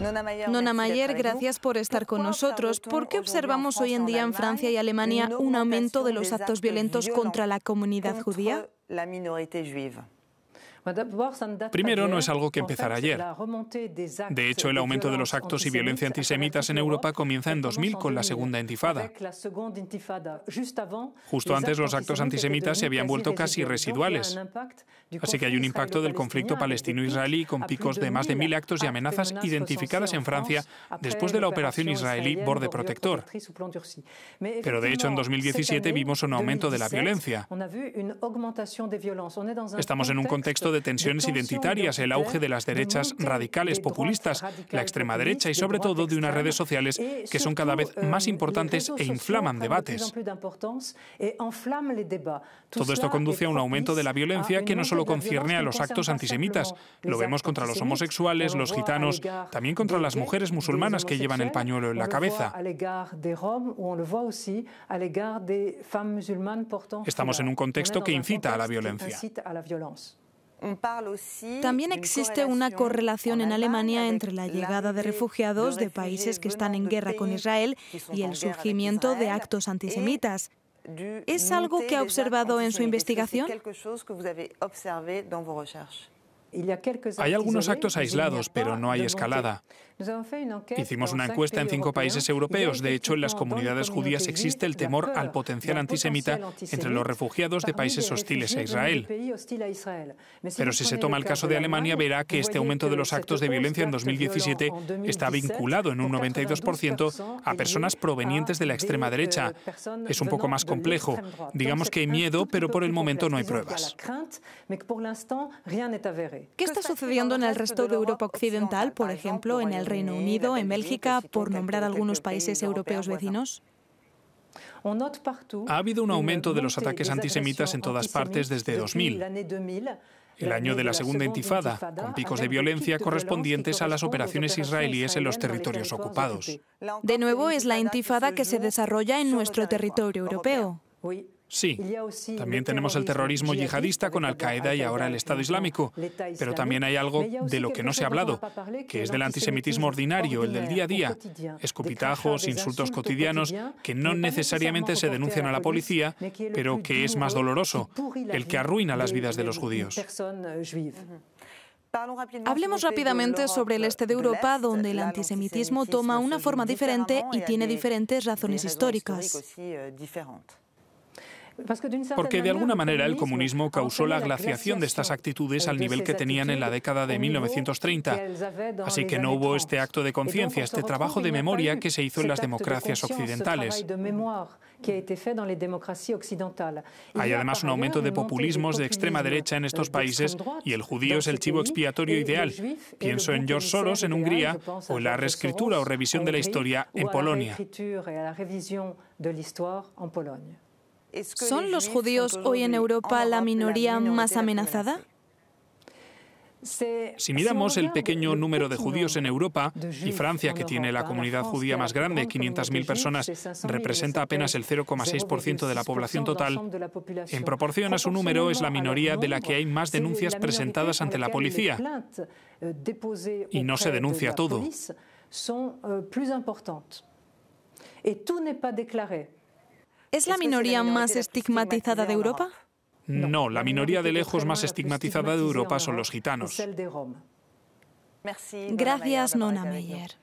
Nona Mayer, gracias por estar con nosotros. ¿Por qué observamos hoy en día en Francia y Alemania un aumento de los actos violentos contra la comunidad judía? Primero, no es algo que empezara ayer. De hecho, el aumento de los actos y violencia antisemitas en Europa comienza en 2000 con la segunda intifada. Justo antes, los actos antisemitas se habían vuelto casi residuales. Así que hay un impacto del conflicto palestino-israelí con picos de más de mil actos y amenazas identificadas en Francia después de la operación israelí Borde Protector. Pero de hecho, en 2017 vimos un aumento de la violencia. Estamos en un contexto de de tensiones identitarias, el auge de las derechas radicales populistas, la extrema derecha y sobre todo de unas redes sociales que son cada vez más eh, importantes e inflaman debates. Todo esto conduce a un aumento de la violencia que no solo concierne a los actos antisemitas, lo vemos contra los homosexuales, los gitanos, también contra las mujeres musulmanas que llevan el pañuelo en la cabeza. Estamos en un contexto que incita a la violencia. También existe una correlación en Alemania entre la llegada de refugiados de países que están en guerra con Israel y el surgimiento de actos antisemitas. ¿Es algo que ha observado en su investigación? Hay algunos actos aislados, pero no hay escalada. Hicimos una encuesta en cinco países europeos. De hecho, en las comunidades judías existe el temor al potencial antisemita entre los refugiados de países hostiles a Israel. Pero si se toma este este el caso de Alemania, verá que este aumento de los actos de violencia en 2017 está vinculado en un 92% a personas provenientes de la extrema derecha. Es un poco más complejo. Digamos que hay miedo, pero por el momento no hay pruebas. ¿Qué está sucediendo en el resto de Europa Occidental, por ejemplo, en el Reino Unido, en Bélgica, por nombrar algunos países europeos vecinos? Ha habido un aumento de los ataques antisemitas en todas partes desde 2000 el año de la segunda intifada, con picos de violencia correspondientes a las operaciones israelíes en los territorios ocupados. De nuevo, es la intifada que se desarrolla en nuestro territorio europeo. Sí, también tenemos el terrorismo yihadista con Al-Qaeda y ahora el Estado Islámico, pero también hay algo de lo que no se ha hablado, que es del antisemitismo ordinario, el del día a día, escupitajos, insultos cotidianos, que no necesariamente se denuncian a la policía, pero que es más doloroso, el que arruina las vidas de los judíos. Hablemos rápidamente sobre el este de Europa, donde el antisemitismo toma una forma diferente y tiene diferentes razones históricas. Porque de alguna manera el comunismo causó la glaciación de estas actitudes al nivel que tenían en la década de 1930. Así que no hubo este acto de conciencia, este trabajo de memoria que se hizo en las democracias occidentales. Hay además un aumento de populismos de extrema derecha en estos países y el judío es el chivo expiatorio ideal. Pienso en George Soros en Hungría o en la reescritura o revisión de la historia en Polonia. ¿Son los judíos hoy en Europa la minoría más amenazada? Si miramos el pequeño número de judíos en Europa, y Francia, que tiene la comunidad judía más grande, 500.000 personas, representa apenas el 0,6% de la población total, en proporción a su número es la minoría de la que hay más denuncias presentadas ante la policía. Eh, y no se denuncia todo. Euh, ¿Es la minoría más estigmatizada de Europa? No, la minoría de lejos más estigmatizada de Europa son los gitanos. Gracias, Nona Meyer.